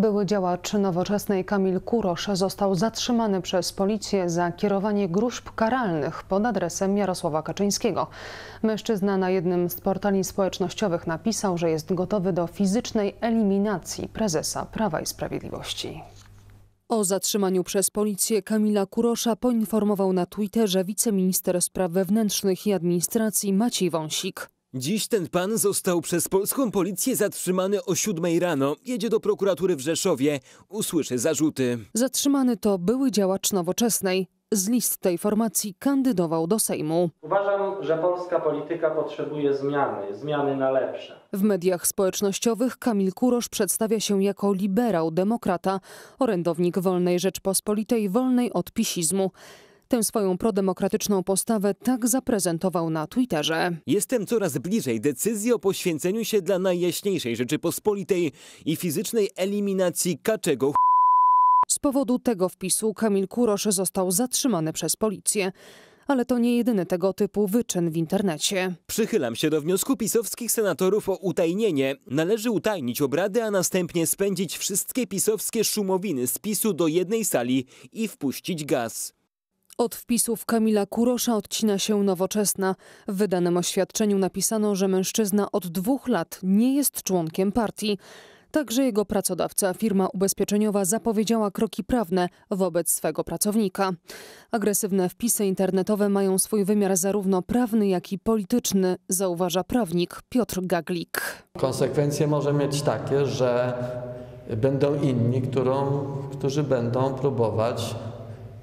Były działacz nowoczesnej Kamil Kurosz został zatrzymany przez policję za kierowanie gruźb karalnych pod adresem Jarosława Kaczyńskiego. Mężczyzna na jednym z portali społecznościowych napisał, że jest gotowy do fizycznej eliminacji prezesa Prawa i Sprawiedliwości. O zatrzymaniu przez policję Kamila Kurosza poinformował na Twitterze wiceminister spraw wewnętrznych i administracji Maciej Wąsik. Dziś ten pan został przez polską policję zatrzymany o siódmej rano. Jedzie do prokuratury w Rzeszowie. Usłyszy zarzuty. Zatrzymany to były działacz nowoczesnej. Z list tej formacji kandydował do Sejmu. Uważam, że polska polityka potrzebuje zmiany, zmiany na lepsze. W mediach społecznościowych Kamil Kurosz przedstawia się jako liberał, demokrata, orędownik wolnej Rzeczpospolitej, wolnej od pisizmu. Tę swoją prodemokratyczną postawę tak zaprezentował na Twitterze. Jestem coraz bliżej decyzji o poświęceniu się dla najjaśniejszej Rzeczypospolitej i fizycznej eliminacji kaczego Z powodu tego wpisu Kamil Kurosz został zatrzymany przez policję ale to nie jedyny tego typu wyczyn w internecie. Przychylam się do wniosku pisowskich senatorów o utajnienie. Należy utajnić obrady, a następnie spędzić wszystkie pisowskie szumowiny z PiSu do jednej sali i wpuścić gaz. Od wpisów Kamila Kurosza odcina się nowoczesna. W wydanym oświadczeniu napisano, że mężczyzna od dwóch lat nie jest członkiem partii. Także jego pracodawca, firma ubezpieczeniowa, zapowiedziała kroki prawne wobec swego pracownika. Agresywne wpisy internetowe mają swój wymiar zarówno prawny, jak i polityczny, zauważa prawnik Piotr Gaglik. Konsekwencje może mieć takie, że będą inni, którą, którzy będą próbować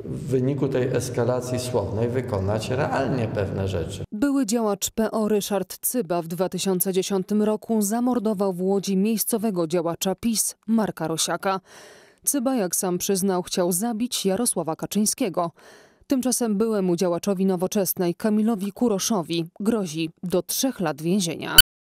w wyniku tej eskalacji słownej wykonać realnie pewne rzeczy. Były działacz PO Ryszard Cyba w 2010 roku zamordował w Łodzi miejscowego działacza PiS Marka Rosiaka. Cyba, jak sam przyznał, chciał zabić Jarosława Kaczyńskiego. Tymczasem byłemu działaczowi nowoczesnej Kamilowi Kuroszowi grozi do trzech lat więzienia.